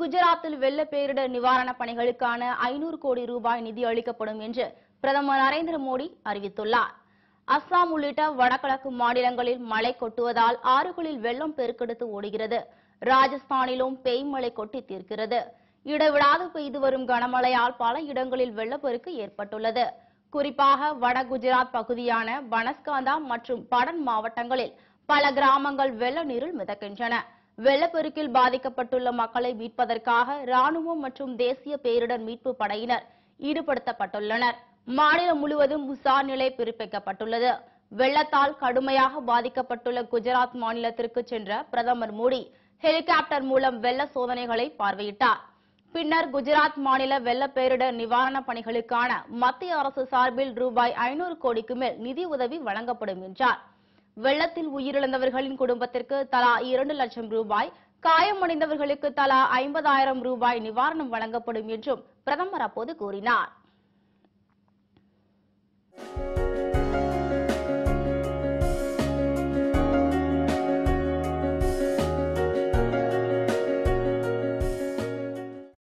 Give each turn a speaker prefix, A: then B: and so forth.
A: குஜராத்தில் வெள்ள பேரிடர் நிவாரண பணிகளுக்கான ஐநூறு கோடி ரூபாய் நிதி அளிக்கப்படும் என்று பிரதமர் நரேந்திர மோடி அறிவித்துள்ளார் அஸ்ஸாம் உள்ளிட்ட வடகிழக்கு மாநிலங்களில் மழை கொட்டுவதால் ஆறுகளில் வெள்ளம் பெருக்கெடுத்து ஓடுகிறது ராஜஸ்தானிலும் பெய்மழை கொட்டி தீர்க்கிறது இடைவிடாது பெய்து வரும் கனமழையால் பல இடங்களில் வெள்ளப்பெருக்கு ஏற்பட்டுள்ளது குறிப்பாக வட குஜராத் பகுதியான பனஸ்காந்தா மற்றும் படன் மாவட்டங்களில் பல கிராமங்கள் வெள்ள நீரில் மிதக்கின்றன வெள்ளப்பெருக்கில் பாதிக்கப்பட்டுள்ள மக்களை மீட்பதற்காக ராணுவம் மற்றும் தேசிய பேரிடர் மீட்பு படையினர் ஈடுபடுத்தப்பட்டுள்ளனர் மாநிலம் முழுவதும் உசார் நிலை பிறப்பிக்கப்பட்டுள்ளது வெள்ளத்தால் கடுமையாக பாதிக்கப்பட்டுள்ள குஜராத் மாநிலத்திற்கு சென்ற பிரதமர் மோடி ஹெலிகாப்டர் மூலம் வெள்ள சோதனைகளை பார்வையிட்டார் பின்னர் குஜராத் மாநில வெள்ள பேரிடர் நிவாரணப் பணிகளுக்கான மத்திய அரசு சார்பில் ரூபாய் ஐநூறு கோடிக்கு மேல் நிதி உதவி வழங்கப்படும் என்றாா் வெள்ளத்தில் உயிரிழந்தவர்களின் குடும்பத்திற்கு தலா இரண்டு லட்சம் ரூபாய் காயமடைந்தவர்களுக்கு தலா ஐம்பதாயிரம் ரூபாய் நிவாரணம் வழங்கப்படும் என்றும் பிரதமர் அப்போது கூறினார்